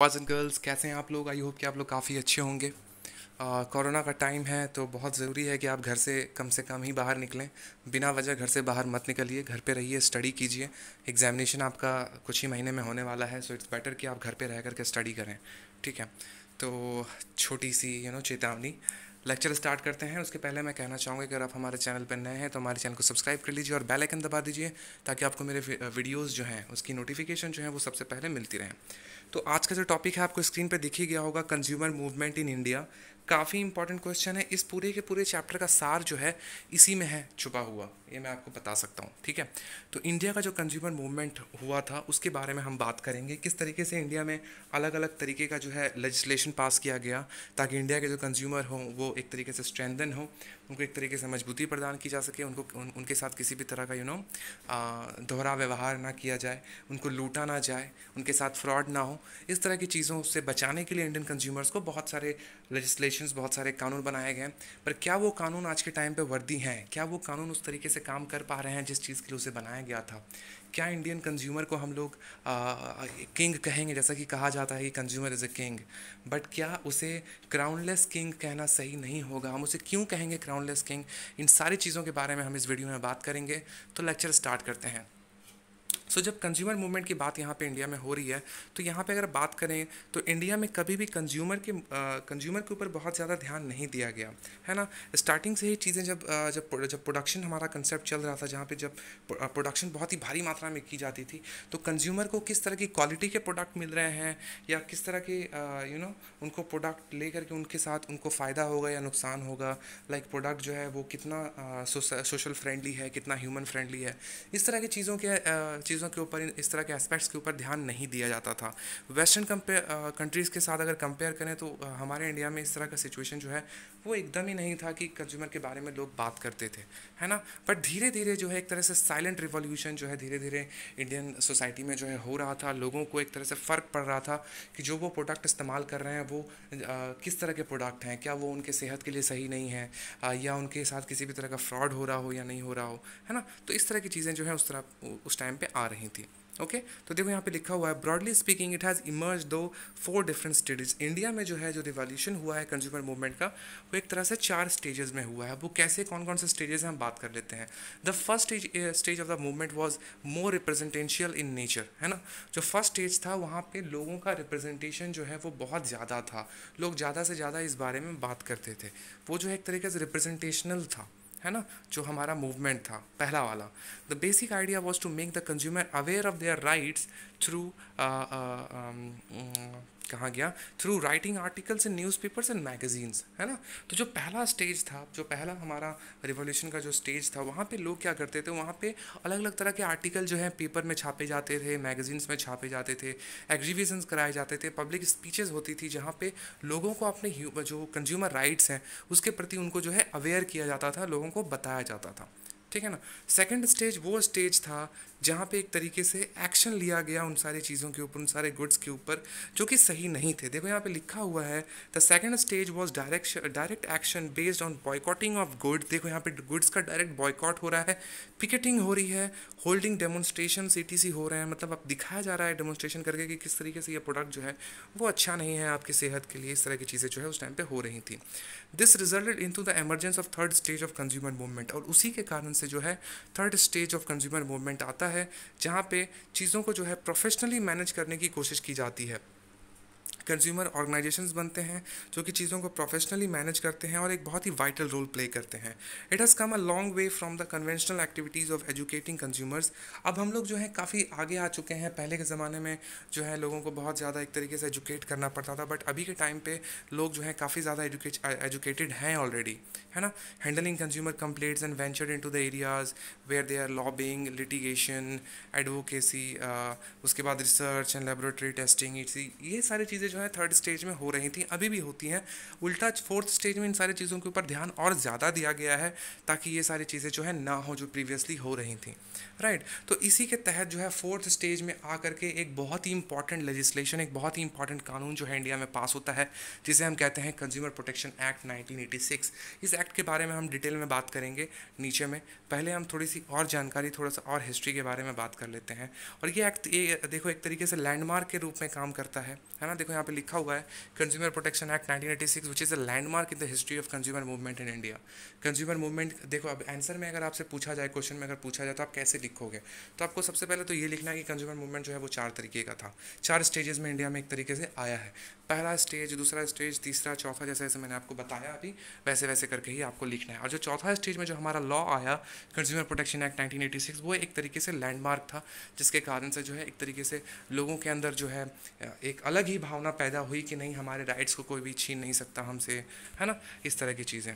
Boys and girls कैसे हैं आप लोग आई होप कि आप लोग काफ़ी अच्छे होंगे कोरोना का टाइम है तो बहुत ज़रूरी है कि आप घर से कम से कम ही बाहर निकलें बिना वजह घर से बाहर मत निकलिए घर पे रहिए स्टडी कीजिए एग्जामिनेशन आपका कुछ ही महीने में होने वाला है सो इट्स बेटर कि आप घर पे रह कर के स्टडी करें ठीक है तो छोटी सी यू नो चेतावनी लेक्चर स्टार्ट करते हैं उसके पहले मैं कहना चाहूँगा कि अगर आप हमारे चैनल पर नए हैं तो हमारे चैनल को सब्सक्राइब कर लीजिए और बेल आइकन दबा दीजिए ताकि आपको मेरे वीडियोज़ जो हैं उसकी नोटिफिकेशन जो है वो सबसे पहले मिलती रहें तो आज का जो टॉपिक है आपको स्क्रीन पर दिखी गया होगा कंज्यूमर मूवमेंट इन इंडिया काफ़ी इंपॉर्टेंट क्वेश्चन है इस पूरे के पूरे चैप्टर का सार जो है इसी में है छुपा हुआ ये मैं आपको बता सकता हूँ ठीक है तो इंडिया का जो कंज्यूमर मूवमेंट हुआ था उसके बारे में हम बात करेंगे किस तरीके से इंडिया में अलग अलग तरीके का जो है लेजिस्लेशन पास किया गया ताकि इंडिया के जो कंज्यूमर हों वो एक तरीके से स्ट्रेंदन हो उनको एक तरीके से मजबूती प्रदान की जा सके उनको उन, उनके साथ किसी भी तरह का यू नो दोहरा व्यवहार ना किया जाए उनको लूटा ना जाए उनके साथ फ्रॉड ना हो इस तरह की चीज़ों से बचाने के लिए इंडियन कंज्यूमर्स को बहुत सारे लेजिस्लेशंस बहुत सारे कानून बनाए गए हैं पर क्या वो कानून आज के टाइम पे वर्दी हैं क्या वो कानून उस तरीके से काम कर पा रहे हैं जिस चीज़ के लिए उसे बनाया गया था क्या इंडियन कंज्यूमर को हम लोग किंग कहेंगे जैसा कि कहा जाता है कि consumer is a king but क्या उसे क्राउनलेस किंग कहना सही नहीं होगा हम उसे क्यों कहेंगे क्राउनलेस किंग इन सारी चीज़ों के बारे में हम इस वीडियो में बात करेंगे तो लेक्चर स्टार्ट करते हैं सो so, जब कंज्यूमर मूवमेंट की बात यहाँ पे इंडिया में हो रही है तो यहाँ पे अगर बात करें तो इंडिया में कभी भी कंज्यूमर के कंज्यूमर के ऊपर बहुत ज़्यादा ध्यान नहीं दिया गया है ना स्टार्टिंग से ही चीज़ें जब जब जब प्रोडक्शन हमारा कंसेप्ट चल रहा था जहाँ पे जब प्रोडक्शन बहुत ही भारी मात्रा में की जाती थी तो कंज्यूमर को किस तरह की क्वालिटी के प्रोडक्ट मिल रहे हैं या किस तरह के यू नो उनको प्रोडक्ट ले करके उनके साथ उनको फ़ायदा होगा या नुकसान होगा लाइक प्रोडक्ट जो है वो कितना सोशल फ्रेंडली है कितना ह्यूमन फ्रेंडली है इस तरह की चीज़ों के चीज़ चीज़ों के ऊपर इस तरह के एस्पेक्ट्स के ऊपर ध्यान नहीं दिया जाता था वेस्टर्न कंट्रीज़ के साथ अगर कंपेयर करें तो हमारे इंडिया में इस तरह का सिचुएशन जो है वो एकदम ही नहीं था कि कंज्यूमर के बारे में लोग बात करते थे है ना बट धीरे धीरे जो है एक तरह से साइलेंट रिवॉल्यूशन जो है धीरे धीरे इंडियन सोसाइटी में जो है हो रहा था लोगों को एक तरह से फ़र्क पड़ रहा था कि जो वो प्रोडक्ट इस्तेमाल कर रहे हैं वो आ, किस तरह के प्रोडक्ट हैं क्या वो उनके सेहत के लिए सही नहीं है आ, या उनके साथ किसी भी तरह का फ्रॉड हो रहा हो या नहीं हो रहा हो है ना तो इस तरह की चीज़ें जो है उस तरह उस टाइम पर आ रही थी ओके okay? तो देखो यहाँ पे लिखा हुआ है broadly speaking it has emerge to four different stages India में जो है जो रिवॉल्यूशन हुआ है कंज्यूमर मूवमेंट का वो एक तरह से चार स्टेजेस में हुआ है वो कैसे कौन कौन से स्टेजेस हैं हम बात कर लेते हैं the first stage of the movement was more representational in nature है ना जो फर्स्ट स्टेज था वहाँ पर लोगों का रिप्रेजेंटेशन जो है वो बहुत ज़्यादा था लोग ज़्यादा से ज़्यादा इस बारे में बात करते थे वो जो है एक तरीके से रिप्रेजेंटेशनल था है ना जो हमारा मूवमेंट था पहला वाला the basic idea was to make the consumer aware of their rights through कहाँ गया through writing articles in newspapers and magazines है ना तो जो पहला स्टेज था जो पहला हमारा रिवोल्यूशन का जो स्टेज था वहाँ पे लोग क्या करते थे वहाँ पे अलग अलग तरह के आर्टिकल जो है पेपर में छापे जाते थे मैगजीन्स में छापे जाते थे एग्जीबिशंस कराए जाते थे पब्लिक स्पीचेज होती थी जहाँ पे लोगों को अपने जो कंज्यूमर राइट्स हैं उसके प्रति उनको जो है अवेयर किया जाता था लोगों को बताया जाता था ठीक है ना सेकंड स्टेज वो स्टेज था जहाँ पे एक तरीके से एक्शन लिया गया उन सारी चीज़ों के ऊपर उन सारे गुड्स के ऊपर जो कि सही नहीं थे देखो यहाँ पे लिखा हुआ है the second stage was direct direct action based on boycotting of good देखो यहाँ पे गुड्स का डायरेक्ट बॉयकॉट हो रहा है पिकेटिंग हो रही है होल्डिंग डेमोन्स्ट्रेशन सी हो रहे हैं मतलब अब दिखाया जा रहा है डेमोन्स्ट्रेशन करके कि किस तरीके से ये प्रोडक्ट जो है वो अच्छा नहीं है आपकी सेहत के लिए इस तरह की चीज़ें जो है उस टाइम पर हो रही थी this resulted into the emergence of third stage of consumer movement और उसी के कारण से जो है third stage of consumer movement आता है है जहाँ पे चीज़ों को जो है प्रोफेशनली मैनेज करने की कोशिश की जाती है कंज्यूमर ऑर्गेनाइजेशन बनते हैं जो कि चीज़ों को प्रोफेशनली मैनेज करते हैं और एक बहुत ही वाइटल रोल प्ले करते हैं it has come a long way from the conventional activities of educating consumers अब हम लोग जो है काफ़ी आगे आ चुके हैं पहले के ज़माने में जो है लोगों को बहुत ज़्यादा एक तरीके से एजुकेट करना पड़ता था बट अभी के टाइम पे लोग जो है काफ़ी ज़्यादा एजुकेटेड हैं ऑलरेडी है ना handling consumer complaints and venture into the areas where they are lobbying litigation advocacy उसके बाद रिसर्च एंड लेबोरेटरी टेस्टिंग ये सारी चीज़ें जो जो है थर्ड स्टेज में हो रही थी अभी भी होती हैं उल्टा फोर्थ स्टेज में इन सारी चीज़ों के ऊपर ध्यान और ज़्यादा दिया गया है ताकि ये सारी चीज़ें जो है ना हो जो प्रीवियसली हो रही थी राइट right? तो इसी के तहत जो है फोर्थ स्टेज में आ करके एक बहुत ही इंपॉर्टेंट लेजिस्लेशन एक बहुत ही इंपॉर्टेंट कानून जो है इंडिया में पास होता है जिसे हम कहते हैं कंज्यूमर प्रोटेक्शन एक्ट नाइनटीन इस एक्ट के बारे में हम डिटेल में बात करेंगे नीचे में पहले हम थोड़ी सी और जानकारी थोड़ा सा और हिस्ट्री के बारे में बात कर लेते हैं और ये एक्ट ये देखो एक तरीके से लैंडमार्क के रूप में काम करता है है ना देखो यहाँ पे लिखा हुआ है consumer protection act 1986 which is a landmark in the history of consumer movement in India consumer movement देखो अब आंसर में अगर आपसे पूछा जाए क्वेश्चन में अगर पूछा जाए तो आप कैसे लिखोगे तो आपको सबसे पहले तो ये लिखना है कि कंज्यूमर मूवमेंट जो है वो चार तरीके का था चार स्टेजेस में इंडिया में एक तरीके से आया है पहला स्टेज दूसरा स्टेज तीसरा चौथा जैसे जैसे मैंने आपको बताया अभी वैसे वैसे करके ही आपको लिखना है और जो चौथा स्टेज में जो हमारा लॉ आया कंज्यूमर प्रोटेक्शन एक्ट 1986 वो एक तरीके से लैंडमार्क था जिसके कारण से जो है एक तरीके से लोगों के अंदर जो है एक अलग ही भावना भावना पैदा हुई कि नहीं हमारे राइट्स को कोई भी छीन नहीं सकता हमसे है ना इस तरह की चीज़ें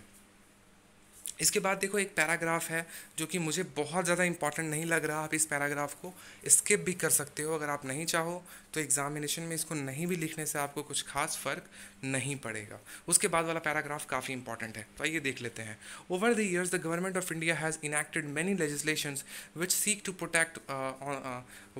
इसके बाद देखो एक पैराग्राफ है जो कि मुझे बहुत ज़्यादा इंपॉर्टेंट नहीं लग रहा आप इस पैराग्राफ को स्किप भी कर सकते हो अगर आप नहीं चाहो तो एग्जामिनेशन में इसको नहीं भी लिखने से आपको कुछ खास फ़र्क नहीं पड़ेगा उसके बाद वाला पैराग्राफ काफ़ी इंपॉर्टेंट है तो आइए देख लेते हैं over the years the government of India has enacted many legislation which seek to protect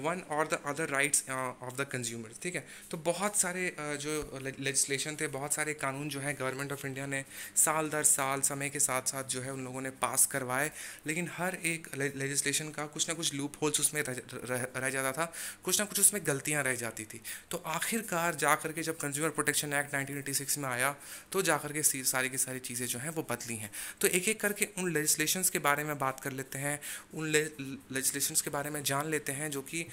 one or the other rights of the consumer ठीक है तो बहुत सारे uh, जो लेजिस्लेशन थे बहुत सारे कानून जो है गवर्नमेंट ऑफ इंडिया ने साल दर साल समय के साथ साथ जो है उन लोगों ने पास करवाए लेकिन हर एक लेजिस्लेशन का कुछ ना कुछ लूप होल्स उसमें रह, रह, रह जाता था कुछ ना कुछ उसमें गलतियाँ रह जाती थी तो आखिरकार जा करके जब कंज्यूमर प्रोटेक्शन एक्ट नाइनटीन में आया तो जा करके सारी की सारी चीज़ें जो हैं वो बदली हैं तो एक एक करके उन लेजिस्लेशन के बारे में बात कर लेते हैं उन लेजिस्लेशन के बारे में जान लेते हैं जो कि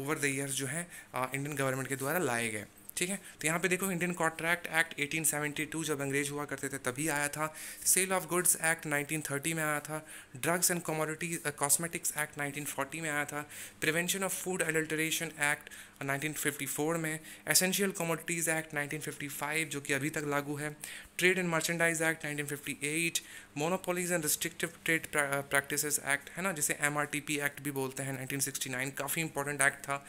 ओवर द ईयर जो हैं इंडियन गवर्नमेंट के द्वारा लाए गए ठीक है तो यहाँ पे देखो इंडियन कॉन्ट्रैक्ट एक्ट 1872 जब अंग्रेज हुआ करते थे तभी आया था सेल ऑफ गुड्स एक्ट 1930 में आया था drugs and commodity cosmetics act 1940 में आया था prevention of food adulteration act 1954 में एसेंशियल कमोडिटीज़ एक्ट 1955 जो कि अभी तक लागू है trade and merchandise act 1958 monopolies and restrictive trade practices act है ना जिसे एम एक्ट भी बोलते हैं 1969 काफ़ी इंपॉर्टेंट एक्ट था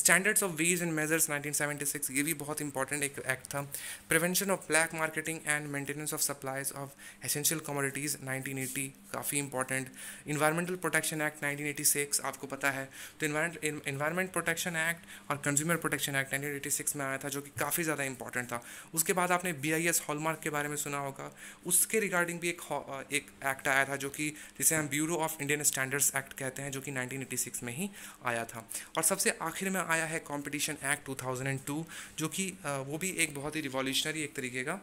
standards of weights and measures 1976 ये भी बहुत इंपॉर्टेंट एक एक्ट था prevention of black marketing and maintenance of supplies of essential commodities 1980 काफ़ी इंपॉर्टेंट इन्वायरमेंटल प्रोटेक्शन एक्ट 1986 आपको पता है तो इन्वायरमेंट प्रोटेक्शन एक्ट और कंज्यूमर प्रोटेक्शन एक्ट नाइनटीन में आया था जो कि काफ़ी ज़्यादा इंपॉर्टेंट था उसके बाद आपने बी आई एस हॉलमार्क के बारे में सुना होगा उसके रिगार्डिंग भी एक एक एक्ट आया था जो कि जिसे हम bureau of Indian standards act कहते हैं जो कि नाइनटीन में ही आया था और सबसे आखिर में आया है कॉम्पिटिशन एक्ट टू जो कि वो भी एक बहुत ही रिवॉल्यूशनरी एक तरीके का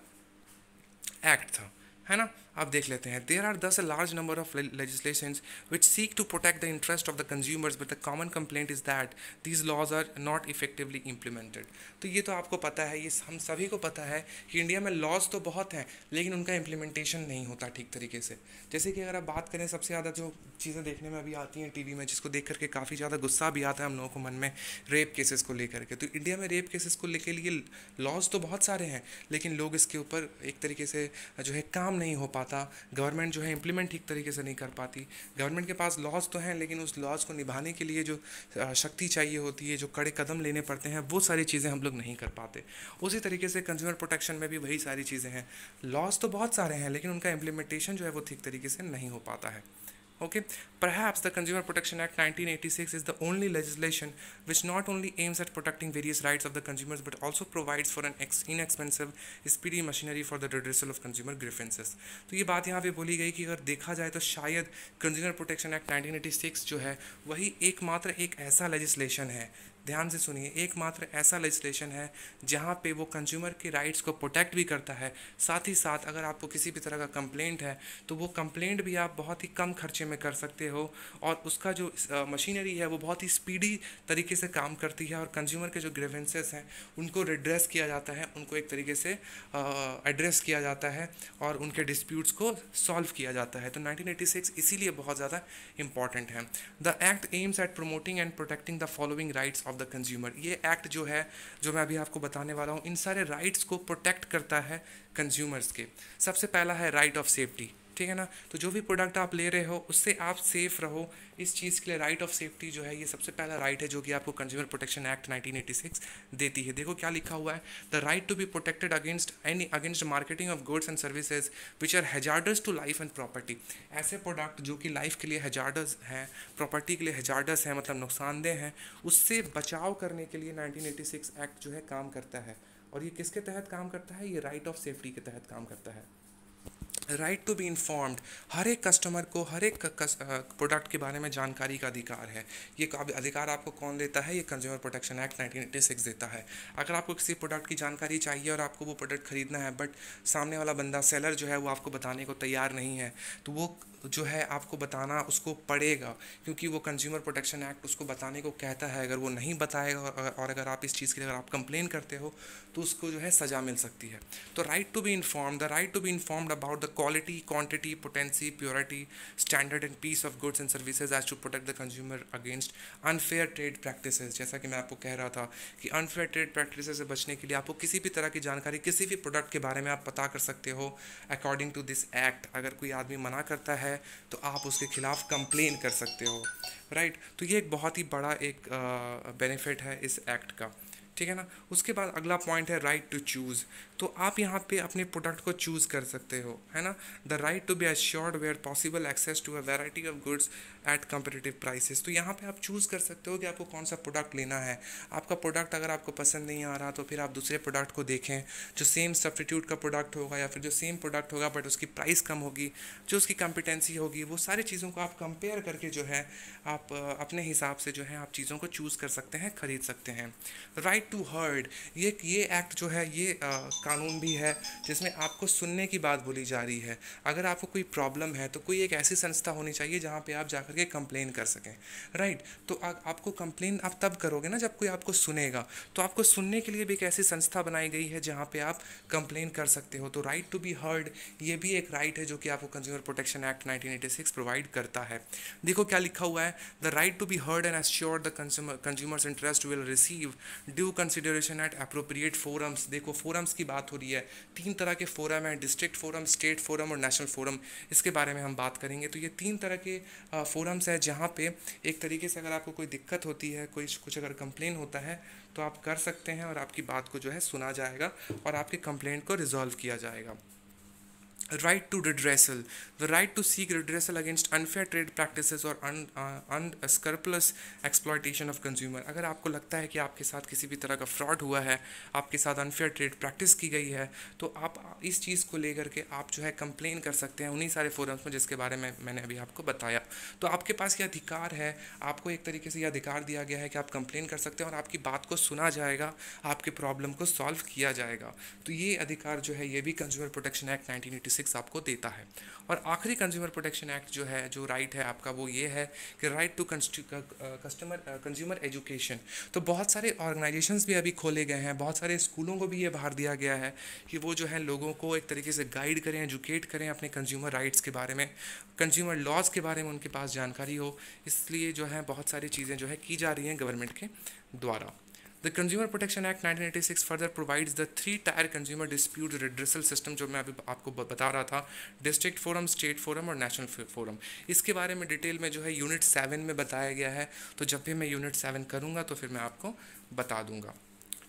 एक्ट था है ना आप देख लेते हैं there are thus a large number of legislation which seek to protect the interest of the consumers but the common complaint is that these laws are not effectively implemented तो ये तो आपको पता है ये हम सभी को पता है कि इंडिया में लॉज तो बहुत हैं लेकिन उनका इम्प्लीमेंटेशन नहीं होता ठीक तरीके से जैसे कि अगर आप बात करें सबसे ज़्यादा जो चीज़ें देखने में अभी आती हैं टी में जिसको देख करके काफ़ी ज़्यादा गुस्सा भी आता है हम लोगों को मन में रेप केसेस को लेकर के तो इंडिया में रेप केसेस को लेकर लिए लॉज तो बहुत सारे हैं लेकिन लोग इसके ऊपर एक तरीके से जो है काम नहीं हो पाता पाता गवर्नमेंट जो है इम्प्लीमेंट ठीक तरीके से नहीं कर पाती गवर्नमेंट के पास लॉज तो हैं लेकिन उस लॉज को निभाने के लिए जो शक्ति चाहिए होती है जो कड़े कदम लेने पड़ते हैं वो सारी चीज़ें हम लोग नहीं कर पाते उसी तरीके से कंज्यूमर प्रोटेक्शन में भी वही सारी चीज़ें हैं लॉज तो बहुत सारे हैं लेकिन उनका इम्प्लीमेंटेशन जो है वो ठीक तरीके से नहीं हो पाता है Okay, perhaps the Consumer Protection Act 1986 is the only legislation which not only aims at protecting various rights of the consumers but also provides for an ex- inexpensive speedy machinery for the redressal of consumer grievances. तो ये बात यहाँ पे बोली गई कि अगर देखा जाए तो शायद कंज्यूमर प्रोटेक्शन एक्ट 1986 जो है वही एकमात्र एक ऐसा लेजिस्लेशन है ध्यान से सुनिए एकमात्र ऐसा लेजिस्लेशन है जहाँ पे वो कंज्यूमर के राइट्स को प्रोटेक्ट भी करता है साथ ही साथ अगर आपको किसी भी तरह का कंप्लेंट है तो वो कंप्लेंट भी आप बहुत ही कम खर्चे में कर सकते हो और उसका जो मशीनरी है वो बहुत ही स्पीडी तरीके से काम करती है और कंज्यूमर के जो ग्रेवेंसेस हैं उनको रिड्रेस किया जाता है उनको एक तरीके से एड्रेस किया जाता है और उनके डिस्प्यूट्स को सॉल्व किया जाता है तो नाइनटीन इसीलिए बहुत ज़्यादा इंपॉर्टेंट है the act aims at promoting and protecting the following rights of of the consumer ये एक्ट जो है जो मैं अभी आपको बताने वाला हूँ इन सारे राइट्स को प्रोटेक्ट करता है कंज्यूमर्स के सबसे पहला है राइट ऑफ सेफ्टी ठीक है ना तो जो भी प्रोडक्ट आप ले रहे हो उससे आप सेफ़ रहो इस चीज़ के लिए राइट ऑफ सेफ्टी जो है ये सबसे पहला राइट है जो कि आपको कंज्यूमर प्रोटेक्शन एक्ट 1986 देती है देखो क्या लिखा हुआ है the right to be protected against any against marketing of goods and services which are hazardous to life and property ऐसे प्रोडक्ट जो कि लाइफ के लिए हेजार्डस हैं प्रॉपर्टी के लिए हेजार्डस हैं मतलब नुकसानदेह हैं उससे बचाव करने के लिए नाइनटीन एक्ट जो है काम करता है और ये किसके तहत काम करता है ये राइट ऑफ सेफ्टी के तहत काम करता है राइट टू बी इन्फॉर्म्ड हर एक कस्टमर को हर एक प्रोडक्ट uh, के बारे में जानकारी का अधिकार है ये अधिकार आपको कौन देता है ये consumer protection act eighty six देता है अगर आपको किसी प्रोडक्ट की जानकारी चाहिए और आपको वो प्रोडक्ट ख़रीदना है बट सामने वाला बंदा सेलर जो है वो आपको बताने को तैयार नहीं है तो वो जो है आपको बताना उसको पड़ेगा क्योंकि वो कंज्यूमर प्रोटेक्शन एक्ट उसको बताने को कहता है अगर वो नहीं बताएगा और अगर आप इस चीज़ के लिए अगर आप कंप्लेन करते हो तो उसको जो है सज़ा मिल सकती है तो right to be inform the right to be informed about the quality, quantity, potency, purity, standard and peace of goods and services as to protect the consumer against unfair trade practices जैसा कि मैं आपको कह रहा था कि unfair trade practices से बचने के लिए आपको किसी भी तरह की जानकारी किसी भी प्रोडक्ट के बारे में आप पता कर सकते हो अकॉर्डिंग टू दिस एक्ट अगर कोई आदमी मना करता है तो आप उसके खिलाफ कंप्लेन कर सकते हो राइट right? तो ये एक बहुत ही बड़ा एक बेनिफिट है इस एक्ट का ठीक है ना उसके बाद अगला पॉइंट है राइट टू चूज़ तो आप यहाँ पे अपने प्रोडक्ट को चूज़ कर सकते हो है ना the right to be assured where possible access to a variety of goods at competitive prices तो यहाँ पे आप चूज़ कर सकते हो कि आपको कौन सा प्रोडक्ट लेना है आपका प्रोडक्ट अगर आपको पसंद नहीं आ रहा तो फिर आप दूसरे प्रोडक्ट को देखें जो सेम सब्सटीट्यूट का प्रोडक्ट होगा या फिर जो सेम प्रोडक्ट होगा बट उसकी प्राइस कम होगी जो उसकी कंपिटेंसी होगी वो सारी चीज़ों को आप कंपेयर करके जो है आप अपने हिसाब से जो है आप चीज़ों को चूज़ कर सकते हैं ख़रीद सकते हैं राइट टू हर्ड ये ये एक्ट जो है ये आ, कानून भी है जिसमें आपको सुनने की बात बोली जा रही है अगर आपको कोई प्रॉब्लम है तो कोई एक ऐसी संस्था होनी चाहिए जहाँ पे आप जाकर के कंप्लेन कर सकें राइट तो आ, आपको कंप्लेन आप तब करोगे ना जब कोई आपको सुनेगा तो आपको सुनने के लिए भी एक ऐसी संस्था बनाई गई है जहाँ पर आप कंप्लेन कर सकते हो तो राइट टू बी हर्ड ये भी एक राइट है जो कि आपको consumer protection act nineteen provide करता है देखो क्या लिखा हुआ है the right to be heard and assure the consumer consumers interest will receive due consideration at appropriate forums देखो फोरम्स की बात बात हो रही है तीन तरह के फोरम हैं डिस्ट्रिक्ट फोरम स्टेट फोरम और नेशनल फोरम इसके बारे में हम बात करेंगे तो ये तीन तरह के फोरम्स हैं जहाँ पे एक तरीके से अगर आपको कोई दिक्कत होती है कोई कुछ अगर कंप्लेन होता है तो आप कर सकते हैं और आपकी बात को जो है सुना जाएगा और आपके कंप्लेंट को रिजॉल्व किया जाएगा right to redressal the right to seek redressal against unfair trade practices और un, uh, unscrupulous exploitation of अगर आपको लगता है कि आपके साथ किसी भी तरह का फ्रॉड हुआ है आपके साथ अनफेयर ट्रेड प्रैक्टिस की गई है तो आप इस चीज़ को लेकर के आप जो है कंप्लेन कर सकते हैं उन्हीं सारे फोरम्स में जिसके बारे में मैंने अभी आपको बताया तो आपके पास ये अधिकार है आपको एक तरीके से यह अधिकार दिया गया है कि आप कंप्लेन कर सकते हैं और आपकी बात को सुना जाएगा आपके प्रॉब्लम को सॉल्व किया जाएगा तो ये अधिकार जो है ये भी consumer protection act nineteen six आपको देता है और आखिरी कंज्यूमर प्रोटेक्शन एक्ट जो है जो राइट है आपका वो ये है कि right to customer consumer education तो बहुत सारे ऑर्गेनाइजेशंस भी अभी खोले गए हैं बहुत सारे स्कूलों को भी ये भार दिया गया है कि वो जो है लोगों को एक तरीके से गाइड करें एजुकेट करें अपने कंज्यूमर राइट्स के बारे में कंज्यूमर लॉज के बारे में उनके पास जानकारी हो इसलिए जो है बहुत सारी चीज़ें जो है की जा रही हैं गवर्नमेंट के द्वारा the consumer protection act 1986 further provides the three tier consumer dispute redressal system जो मैं अभी आपको बता रहा था डिस्ट्रिक्ट फोरम स्टेट फोरम और नेशनल फोरम इसके बारे में डिटेल में जो है यूनिट सेवन में बताया गया है तो जब भी मैं यूनिट सेवन करूँगा तो फिर मैं आपको बता दूंगा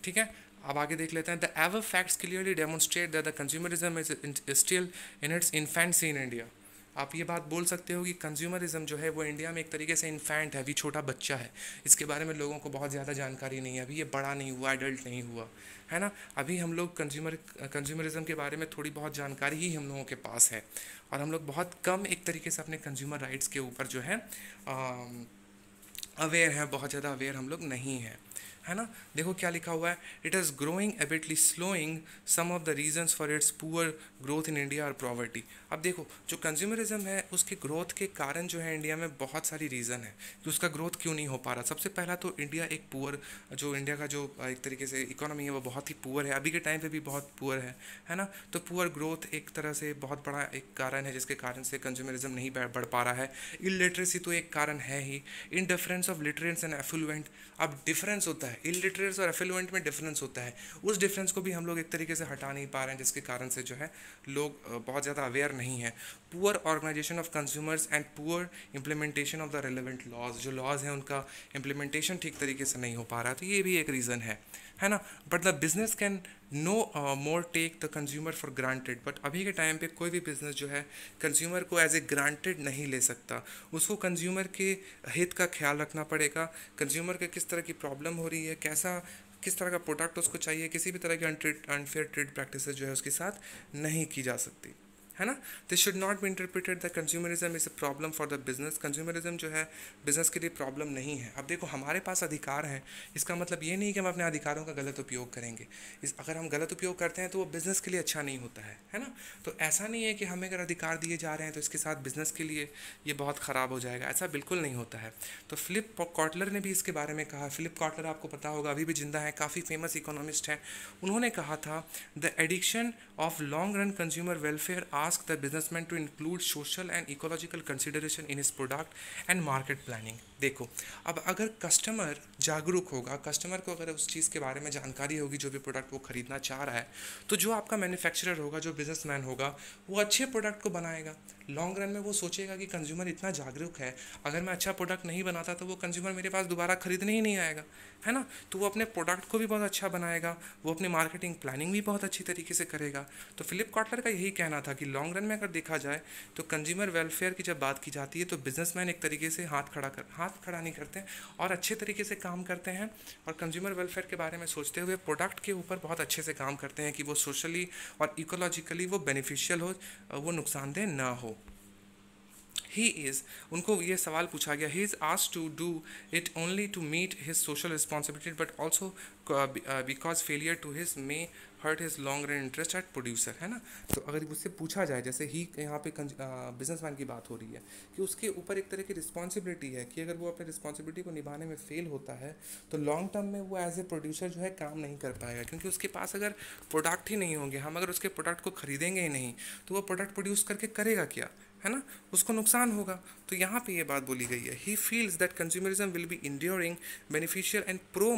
ठीक है अब आगे देख लेते हैं the ever facts clearly demonstrate the consumerism is still in its infancy in India आप ये बात बोल सकते हो कि कंज्यूमरिज्म जो है वो इंडिया में एक तरीके से इन्फेंट है अभी छोटा बच्चा है इसके बारे में लोगों को बहुत ज़्यादा जानकारी नहीं है अभी ये बड़ा नहीं हुआ एडल्ट नहीं हुआ है ना अभी हम लोग कंज्यूमर कंज्यूमरिज्म के बारे में थोड़ी बहुत जानकारी ही हम लोगों के पास है और हम लोग बहुत कम एक तरीके से अपने कंज्यूमर राइट्स के ऊपर जो है अवेयर हैं बहुत ज़्यादा अवेयर हम लोग नहीं हैं है ना देखो क्या लिखा हुआ है इट इज़ ग्रोइंग एबिटली slowing some of the reasons for its poor growth in India और प्रॉवर्टी अब देखो जो कंज्यूमरिज्म है उसके ग्रोथ के कारण जो है इंडिया में बहुत सारी रीज़न है कि उसका ग्रोथ क्यों नहीं हो पा रहा सबसे पहला तो इंडिया एक पुअर जो इंडिया का जो एक तरीके से इकोनॉमी है वो बहुत ही पुअर है अभी के टाइम पे भी बहुत पुअर है है ना तो पुअर ग्रोथ एक तरह से बहुत बड़ा एक कारण है जिसके कारण से कंज्यूमरिज्म नहीं बढ़ पा रहा है इलिटरेसी तो एक कारण है ही in difference of literates and affluent अब डिफरेंस होता है इलिटरेस और एफ्लुएंट में डिफरेंस होता है उस डिफरेंस को भी हम लोग एक तरीके से हटा नहीं पा रहे हैं जिसके कारण से जो है लोग बहुत ज़्यादा अवेयर नहीं है poor organisation of consumers and poor implementation of the relevant laws जो लॉज हैं उनका इम्प्लीमेंटेशन ठीक तरीके से नहीं हो पा रहा तो ये भी एक रीज़न है है ना but the business can no more take the consumer for granted but अभी के टाइम पे कोई भी बिज़नेस जो है कंज्यूमर को एज ए ग्रांटेड नहीं ले सकता उसको कंज्यूमर के हित का ख्याल रखना पड़ेगा कंज्यूमर के किस तरह की प्रॉब्लम हो रही है कैसा किस तरह का प्रोडक्ट उसको चाहिए किसी भी तरह की अनफेयर ट्रेड प्रैक्टिस जो है उसके साथ नहीं की जा सकती है ना this should not be interpreted the consumerism is a problem for the business consumerism जो है बिजनेस के लिए प्रॉब्लम नहीं है अब देखो हमारे पास अधिकार हैं इसका मतलब ये नहीं कि हम अपने अधिकारों का गलत उपयोग करेंगे इस अगर हम गलत उपयोग करते हैं तो वो बिज़नेस के लिए अच्छा नहीं होता है है ना तो ऐसा नहीं है कि हमें अगर अधिकार दिए जा रहे हैं तो इसके साथ बिज़नेस के लिए ये बहुत ख़राब हो जाएगा ऐसा बिल्कुल नहीं होता है तो फिलिप कॉटलर ने भी इसके बारे में कहा फिलिप कॉटलर आपको पता होगा अभी भी जिंदा है काफ़ी फेमस इकोनॉमिस्ट हैं उन्होंने कहा था the addiction of long run consumer welfare are ask the businessman to include social and ecological consideration in his product and market planning देखो अब अगर customer जागरूक होगा कस्टमर को अगर उस चीज़ के बारे में जानकारी होगी जो भी प्रोडक्ट वो ख़रीदना चाह रहा है तो जो आपका मैन्युफैक्चरर होगा जो बिजनेसमैन होगा वो अच्छे प्रोडक्ट को बनाएगा लॉन्ग रन में वो सोचेगा कि कंज्यूमर इतना जागरूक है अगर मैं अच्छा प्रोडक्ट नहीं बनाता तो वो कंज्यूमर मेरे पास दोबारा खरीदने ही नहीं आएगा है ना तो वो अपने प्रोडक्ट को भी बहुत अच्छा बनाएगा वो अपनी मार्केटिंग प्लानिंग भी बहुत अच्छी तरीके से करेगा तो फिलिप कॉटलर का यही कहना था कि लॉन्ग रन में अगर देखा जाए तो कंज्यूमर वेलफेयर की जब बात की जाती है तो बिजनेसमैन एक तरीके से हाथ खड़ा कर हाथ खड़ा नहीं करते और अच्छे तरीके से काम करते हैं और कंज्यूमर वेलफेयर के बारे में सोचते हुए प्रोडक्ट के ऊपर बहुत अच्छे से काम करते हैं कि वो सोशली और इकोलॉजिकली वो बेनिफिशियल हो वो नुकसानदेह ना हो ही इज़ उनको ये सवाल पूछा गया ही इज़ आज to do it only to meet his social responsibility but also because failure to his may hurt his long run interest at producer है ना तो अगर मुझसे पूछा जाए जैसे ही यहाँ पे मैन uh, की बात हो रही है कि उसके ऊपर एक तरह की रिस्पॉन्सिबिलिटी है कि अगर वो अपने रिस्पॉन्सिबिलिटी को निभाने में फेल होता है तो लॉन्ग टर्म में वो एज ए प्रोड्यूसर जो है काम नहीं कर पाएगा क्योंकि उसके पास अगर प्रोडक्ट ही नहीं होंगे हम अगर उसके प्रोडक्ट को खरीदेंगे ही नहीं तो वो प्रोडक्ट प्रोड्यूस करके करेगा क्या है ना उसको नुकसान होगा तो यहाँ पे ये बात बोली गई है he feels that consumerism will be enduring beneficial and pro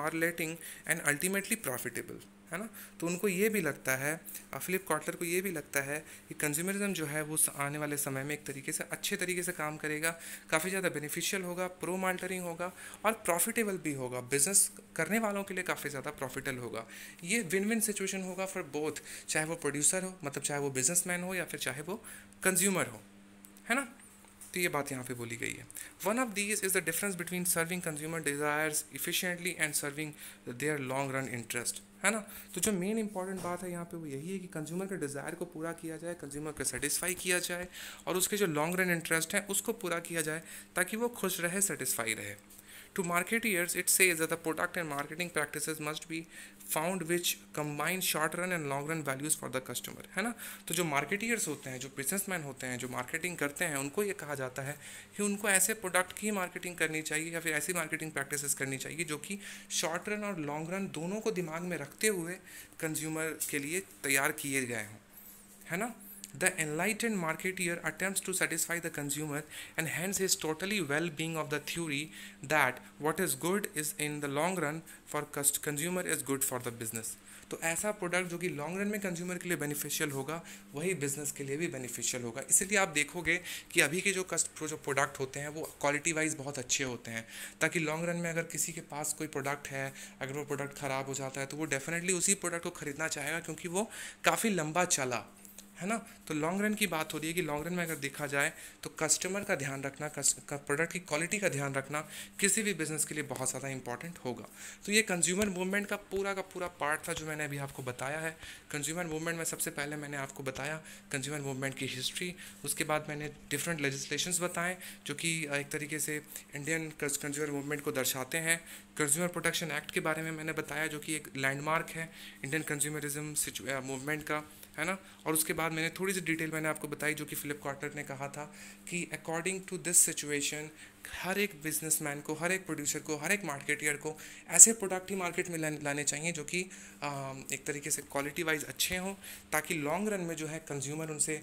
marketing and ultimately profitable है ना तो उनको ये भी लगता है फिलिप कॉटलर को ये भी लगता है कि कंज्यूमरिज्म जो है वो आने वाले समय में एक तरीके से अच्छे तरीके से काम करेगा काफ़ी ज़्यादा बेनिफिशियल होगा प्रो माल्टरिंग होगा और प्रॉफिटेबल भी होगा बिजनेस करने वालों के लिए काफ़ी ज़्यादा प्रॉफिटेबल होगा ये विन विन सिचुएशन होगा फॉर बोथ चाहे वो प्रोड्यूसर हो मतलब चाहे वो बिजनेसमैन हो या फिर चाहे वो कंज्यूमर हो है ना तो ये बात यहाँ पे बोली गई है one of these is the difference between serving consumer desires efficiently and serving their long run interest है ना तो जो मेन इंपॉर्टेंट बात है यहाँ पे वो यही है कि कंज्यूमर के डिज़ायर को पूरा किया जाए कंज्यूमर को सेटिस्फाई किया जाए और उसके जो लॉन्ग रन इंटरेस्ट हैं उसको पूरा किया जाए ताकि वो खुश रहे सेटिस्फाई रहे To marketeers, it says that the product and marketing practices must be found which combine short run and long run values for the customer है ना तो जो marketeers होते हैं जो मैन होते हैं जो मार्केटिंग करते हैं उनको ये कहा जाता है कि उनको ऐसे प्रोडक्ट की मार्केटिंग करनी चाहिए या फिर ऐसी मार्केटिंग प्रैक्टिसेस करनी चाहिए जो कि शॉर्ट रन और लॉन्ग रन दोनों को दिमाग में रखते हुए कंज्यूमर के लिए तैयार किए गए हों है ना The enlightened marketeer attempts to satisfy the consumer and hence totally totally well being of the theory that what is good is in the long run for consumer is good for the business. तो ऐसा product जो कि long run में consumer के लिए beneficial होगा वही business के लिए भी बेनिफिशियल होगा इसलिए आप देखोगे कि अभी के जो कस्ट जो प्रोडक्ट होते हैं वो क्वालिटी वाइज बहुत अच्छे होते हैं ताकि लॉन्ग रन में अगर किसी के पास कोई प्रोडक्ट है अगर वो प्रोडक्ट ख़राब हो जाता है तो वो डेफिनेटली उसी प्रोडक्ट को ख़रीदना चाहेगा क्योंकि वो काफ़ी लंबा चला है ना तो लॉन्ग रन की बात हो रही है कि लॉन्ग रन में अगर देखा जाए तो कस्टमर का ध्यान रखना प्रोडक्ट की क्वालिटी का ध्यान रखना किसी भी बिज़नेस के लिए बहुत ज़्यादा इंपॉर्टेंट होगा तो ये कंज्यूमर मूवमेंट का पूरा का पूरा पार्ट था जो मैंने अभी आपको बताया है कंज्यूमर मूवमेंट में सबसे पहले मैंने आपको बताया कंज्यूमर मूवमेंट की हिस्ट्री उसके बाद मैंने डिफरेंट लेजिस्लेशन बताएं जो कि एक तरीके से इंडियन कंज्यूमर मूवमेंट को दर्शाते हैं कंज्यूमर प्रोटेक्शन एक्ट के बारे में मैंने बताया जो कि एक लैंडमार्क है इंडियन कंज्यूमरिज्म मूवमेंट का है ना और उसके बाद मैंने थोड़ी सी डिटेल मैंने आपको बताई जो कि फ़िलिप कॉटनर ने कहा था कि अकॉर्डिंग टू दिस सिचुएशन हर एक बिजनेसमैन को हर एक प्रोड्यूसर को हर एक मार्केटियर को ऐसे प्रोडक्ट ही मार्केट में लाने चाहिए जो कि एक तरीके से क्वालिटी वाइज अच्छे हों ताकि लॉन्ग रन में जो है कंज्यूमर उनसे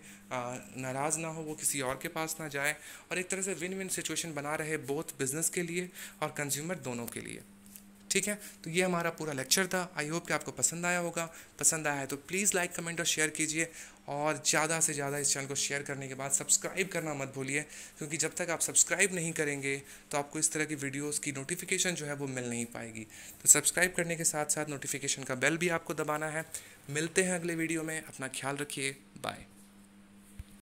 नाराज़ ना हो वो किसी और के पास ना जाए और एक तरह से विन विन सिचुएशन बना रहे बोथ बिजनेस के लिए और कंज्यूमर दोनों के लिए ठीक है तो ये हमारा पूरा लेक्चर था आई होप कि आपको पसंद आया होगा पसंद आया है तो प्लीज़ लाइक कमेंट और शेयर कीजिए और ज़्यादा से ज़्यादा इस चैनल को शेयर करने के बाद सब्सक्राइब करना मत भूलिए क्योंकि जब तक आप सब्सक्राइब नहीं करेंगे तो आपको इस तरह की वीडियोस की नोटिफिकेशन जो है वो मिल नहीं पाएगी तो सब्सक्राइब करने के साथ साथ नोटिफिकेशन का बेल भी आपको दबाना है मिलते हैं अगले वीडियो में अपना ख्याल रखिए बाय